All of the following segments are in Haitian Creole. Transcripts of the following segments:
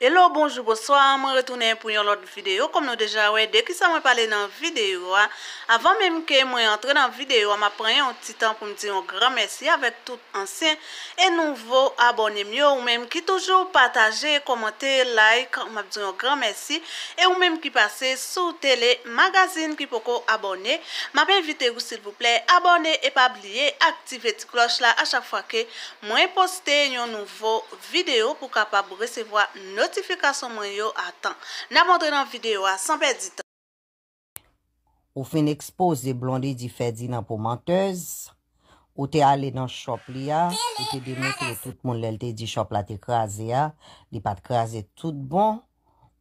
Hello, bonjour, bonsoir, mwen retounen pou yon lot videyo Kom nou deja wè, dek yon sa mwen pale nan videyo ah. Avant mèm ke mwen entre nan videyo Mwen prenen yon titan pou mwen diyon Gran mersi avèk tout ansyen E nouvo abonèm yo Mwen mèm ki toujou pataje, komente, like Mwen mwen diyon gran mersi E mwen mèm ki pase sou tele Magazin ki poko abonè Mwen mwen invite yon sil pouple abonè E pabliye, aktive ti kloch la A chak fwa ke mwen poste yon nouvo Videyo pou kapab recevoa Notifikasyon Notifikasyon mwen yo atan. Na mwondre nan videyo a, sanpe di tan. Ou fin expose blondi di fedi nan pou mantez. Ou te ale nan shop li a. Ou te demetre tout moun lel te di shop la te kraze a. Li pat kraze tout bon.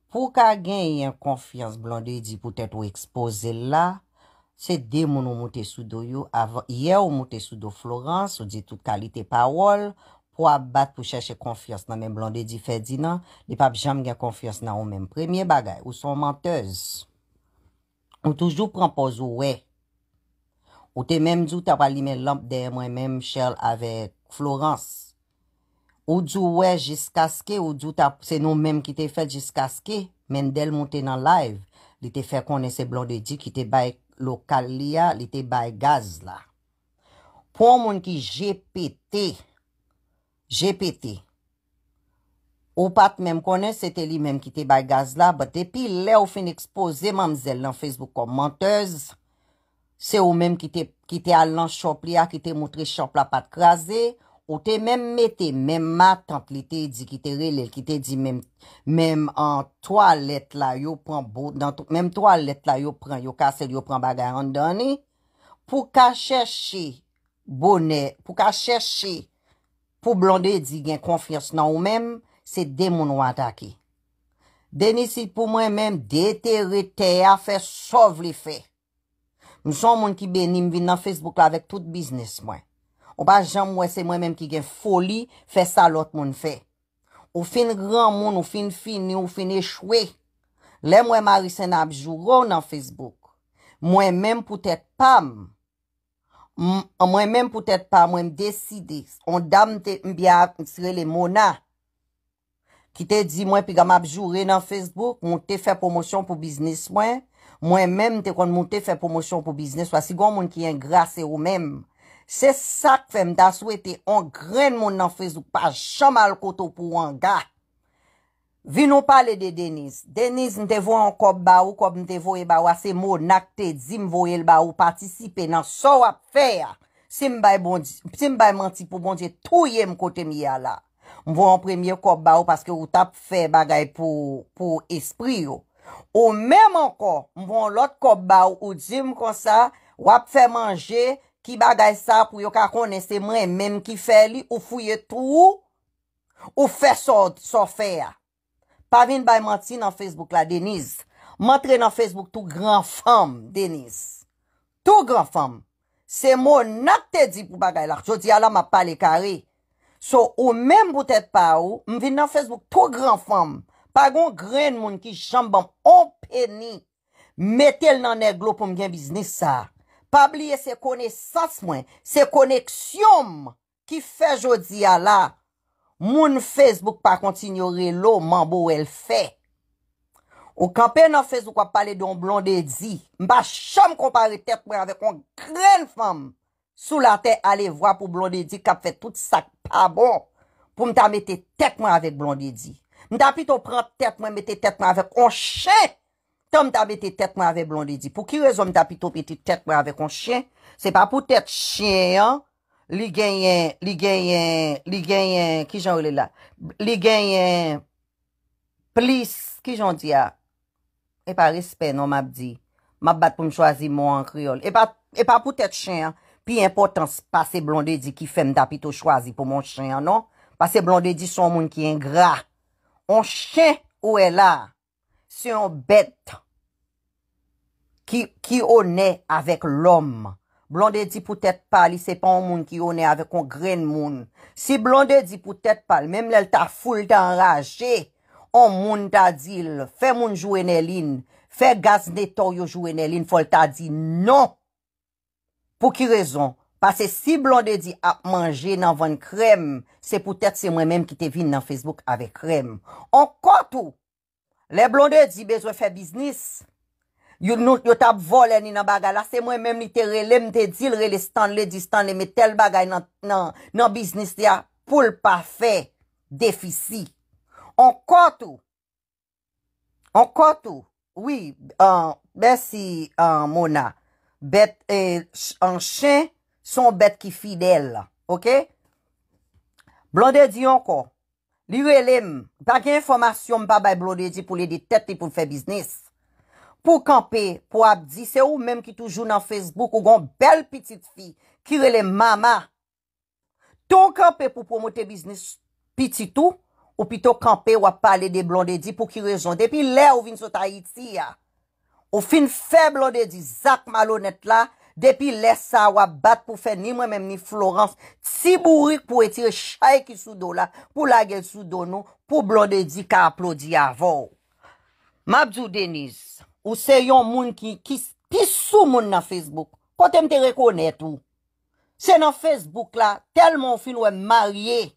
Pou ka gen yon konfians blondi di pou tèt ou expose la. Se demoun ou mwote su do yo avan. Ye ou mwote su do Florence ou di tout kalite pawol. pou a bat pou chèche konfiyans nan men blonde di fè di nan, li pap jam gen konfiyans nan ou men. Premye bagay, ou son mentez, ou toujou pranpoz ou we, ou te menm djou tapalime lampde, mwen menm chèl ave Florence, ou djou we jiskaske, ou djou se nou menm ki te fèd jiskaske, men del moun te nan live, li te fè konen se blonde di ki te bay lokal li ya, li te bay gaz la. Po moun ki jè pété, GPT. Ou pat menm konen, se te li menm ki te bagaz la, bat epi le ou fin ekspoze manm zel lan Facebook komantez, se ou menm ki te alan shop li a, ki te motre shop la pat kaze, ou te menm mette menm mat ant li te di ki te rele, ki te di menm an toalet la yo pran bo, menm toalet la yo pran yo kasel yo pran bagay an doni, pou ka cheshi bonet, pou ka cheshi Pou blonde di gen konfiyans nan ou men, se de moun want aki. Deni si pou mwen men, dete rete afe sov li fe. Mwen son moun ki benin mwen vin nan Facebook la vek tout biznis mwen. Ou pa jan mwen se mwen men ki gen foli, fe sa lot moun fe. Ou fin ran moun, ou fin fini, ou fin echwe. Le mwen marisen apjouro nan Facebook. Mwen men poutet pam mwen. Mwen men pou tèt pa, mwen deside, on dam te mbya akonsirele mwona, ki te di mwen pi gam apjoure nan Facebook, mwen te fè promosyon pou biznes mwen, mwen men te kon mwen te fè promosyon pou biznes mwen, sigon mwen ki yon grase ou men. Se sak fèm da sou ete, on gren mwen nan Facebook pa chan mal koto pou an gat. Vi nou pale de Deniz. Deniz, mte vo an kop ba ou, kop mte vo e ba ou, ase mou nakte, zim vo el ba ou, patisipe nan so wap fe a, si m bon bay manti pou bondje, touye m kote mi a la. M vo an premye kop ba ou, paske ou tap fe bagay pou espri yo. Ou menm anko, m vo an lot kop ba ou, ou zim kon sa, wap fe manje, ki bagay sa pou yo kakone se mwen menm ki fe li, ou fweye tou, ou fe so fe a. Pa vin bay manti nan Facebook la, Deniz. Mantre nan Facebook tou gran fam, Deniz. Tou gran fam. Se mo nak te di pou bagay lak. Jodi ala ma pale kare. So ou menm boutet pa ou, m vin nan Facebook tou gran fam. Pa gon gren moun ki jambam onpeni. Metel nan neglo pou m gen vizni sa. Pa bliye se kone sas mwen. Se koneksyom ki fe jodi ala. Moun Facebook pa konti nyo relo, manbo ou el fe. Ou kanpe nan fez ou kwa pale don blondedi, mba chom kompare tet mwen avek on gren fam sou la te ale vwa pou blondedi kap fe tout sak pa bon pou mta mette tet mwen avek blondedi. Mta pito pran tet mwen mette tet mwen avek on chen tou mta mette tet mwen avek blondedi. Pou ki rezon mta pito mette tet mwen avek on chen, se pa pou tet chen an, Li genyen, li genyen, li genyen, ki jen wile la? Li genyen, plis, ki jen di ya? E pa rispe non map di. Map bat pou m chwazi moun kriol. E pa e pou tèt chen. Pi importans pa se blonde di ki fem da pito chwazi pou moun chen, non? Pa se blonde di son moun ki en gra. On chen wile la. Se yon bet ki one avèk lòm. Blondè di pou tèt pal, li se pa ou moun ki yonè avè kon gren moun. Si blondè di pou tèt pal, mèm lèl ta foul tan raje, ou moun ta dil, fè moun jouè nelin, fè gaz neto yo jouè nelin, fol ta di non. Pou ki rezon? Pase si blondè di ap manje nan van krem, se pou tèt se mwen mèm ki te vin nan Facebook avè krem. Ou kontou, lè blondè di bezwe fè biznis, Yot ap volen ni nan bagay la, se mwen menm ni te relem, te dilre, le stand le, di stand le, me tel bagay nan bisnis diya. Poul pa fe, defisi. Onkot ou, onkot ou, oui, bensi Mona, bet, en chen, son bet ki fidel, ok? Blondedi yon ko, li relem, bagay informasyon mpa bay Blondedi pou li de tete li pou fè bisnis. pou kampe pou abdi, se ou menm ki toujou nan Facebook, ou gon bel pitit fi, kire le mama. Ton kampe pou promote biznis pitit ou, ou pito kampe wap pale de blondedi pou kire zon, depi le ou vin sotay iti ya. Ou fin fe blondedi, zak malonet la, depi le sa wap bat pou fe ni mwen menm ni Florence, tsi bourik pou etire chay ki sou do la, pou la gel sou do nou, pou blondedi ka aplodi avon. Mabzou Deniz. Ou se yon moun ki pisou moun nan Facebook. Kote mte rekonet ou. Se nan Facebook la, telman ou fin ou em marye.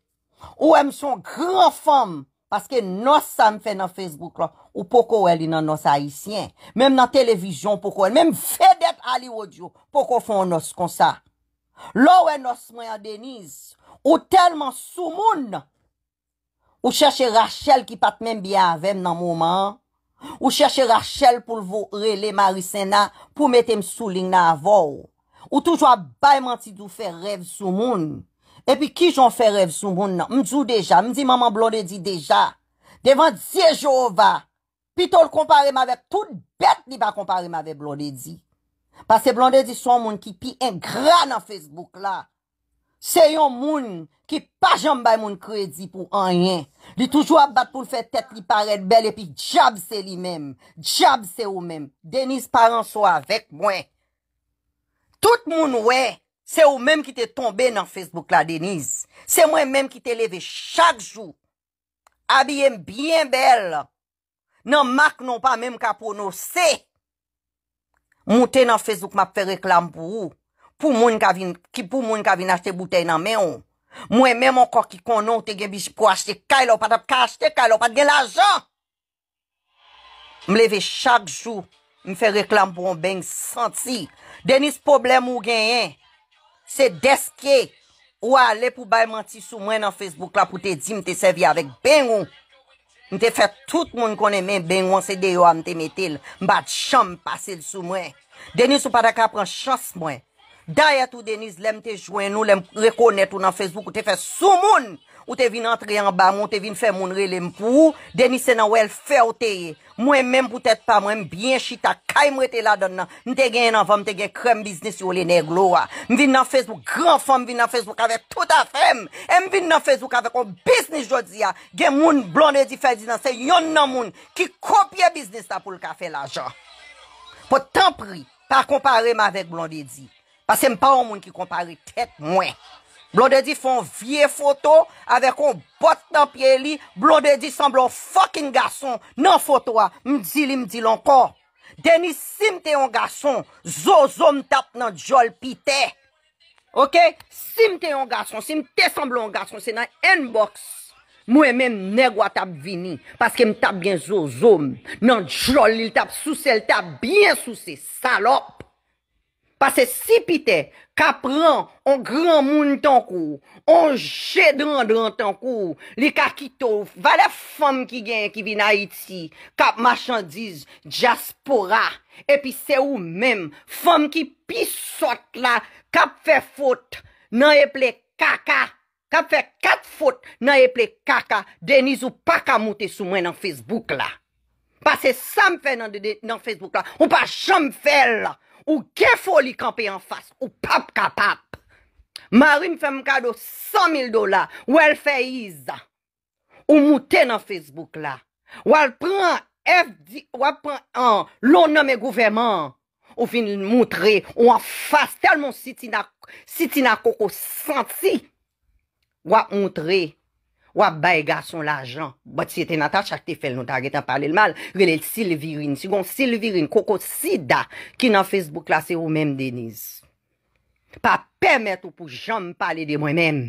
Ou em son gran fom. Paske nos am fe nan Facebook la. Ou poko ou el inan nos haisyen. Mem nan televizyon poko ou el. Mem fedet ali ou diyo. Poko ou fon nos konsa. Lo ou enos moun ya Deniz. Ou telman sou moun. Ou chache Rachel ki pat men biya avem nan mouman. Ou chèche Rachel pou lvo rele Maricena pou mette m souling nan avor. Ou toujwa bayman ti dou fè rev sou moun. Epi ki joun fè rev sou moun nan? Mdjou deja, mdji maman Blondedi deja. Devan 10 jeova. Pi tol kompareman vek tout bet li pa kompareman vek Blondedi. Pase Blondedi sou moun ki pi en gran nan Facebook la. Se yon moun ki pa jambay moun kredi pou anyen, li toujou ap bat pou l fè tèt li parel bel, epi djab se li men, djab se ou men. Deniz Paranso avèk mwen. Tout moun wè, se ou men ki te tombe nan Facebook la, Deniz. Se mwen men ki te leve chak jou, abye m byen bel, nan mak non pa men ka pronose. Se moun te nan Facebook map fè reklam pou ou, Ki pou moun ka vin ache te boutei nan men ou. Mwen men mwen kwa ki konon te gen bisip kwa ache te kay lopata. Ka ache te kay lopata gen lajan. Mwen leve chak jou. Mwen fe reklam pou mwen beng senti. Deni se problem mwen gen yen. Se deskye. Ou a le pou bay manti sou mwen nan Facebook la pou te di mte servi avek beng ou. Mte fe tout moun konen men beng ou se deyo a mte metel. Mwen bat chan mwen pase sou mwen. Deni sou pata ka pran chas mwen. Dayat ou Denis lem te jwen nou, lem rekonnet ou nan Facebook ou te fe sou moun. Ou te vin antre yon ba moun, te vin fe moun re lem pou. Denis se nan wèl fe ou te ye. Mwen men poutet pa mwen mwen biyen chita, ka im rete la don nan. Mwen te gen yon vòm, te gen krem biznis yon le neg lòwa. Mwen vin nan Facebook, gran fòm vin nan Facebook avek tout a fèm. E mwen vin nan Facebook avek on biznis jòdzi ya. Gen moun Blondie Di fè di nan se yon nan moun ki kopye biznis ta pou lka fè la jan. Po tan pri, pa kompare m avèk Blondie Di. Ase mpa ou moun ki kompare tet mwen. Blode di fon vie foto ave kon bot nan pie li. Blode di sanblon fokin gason nan foto a. Mdili mdili ankon. Deni si mte yon gason zozom tap nan jol pite. Ok? Si mte yon gason, si mte sanblon gason se nan en box. Mwen men negwa tap vini paske m tap gen zozom nan jol li tap sou se l tap bien sou se salop. Pase sipite, kap ran an gran moun tankou, an jèdran drankou, li kakito, vale fom ki gen ki vi na iti, kap machandiz, jaspora, epi se ou men, fom ki pisot la, kap fe fote nan eple kaka, kap fe kat fote nan eple kaka, deniz ou pakamote sou mwen nan Facebook la. Pase sam fe nan Facebook la, ou pa jam fe la. Ou ke fo li kampe an fas? Ou pap kapap? Marim fe mkado 100.000 dola. Ou el fe izan? Ou mouten an Facebook la? Ou al pran FD? Ou al pran an lounanme gouvenman? Ou fin moutre? Ou an fas tel moun siti na koko santi? Ou an moutre? Wap bayga son la jan, bat si te nata chak te fel nou taget an pale l mal, wile l Silvirine, sigon Silvirine, koko sida, ki nan Facebook la se ou men Deniz. Pa pemet ou pou jan pale de mwen men,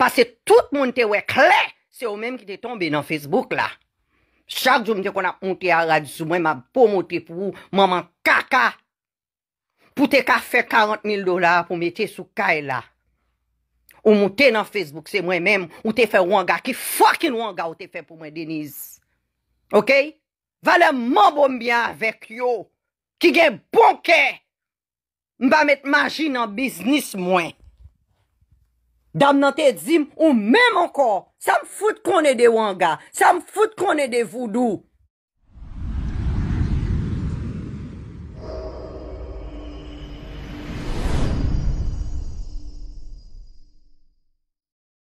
pa se tout moun te wè kle, se ou men ki te tombe nan Facebook la. Chak joun mwen te kon ap moun te aradi sou mwen, ma pou moun te pou ou, moun moun kaka pou te ka fe 40.000 dolar pou mwen te sou kaya la. Ou mw te nan Facebook se mwen menm, ou te fe wanga, ki fwakin wanga ou te fe pou mwen Deniz. Ok? Vale mw bon mbombyan avek yo, ki gen bonke, mba met magi nan biznis mwen. Dam nan te dizim, ou menm ankor, sa mfout konen de wanga, sa mfout konen de voudou.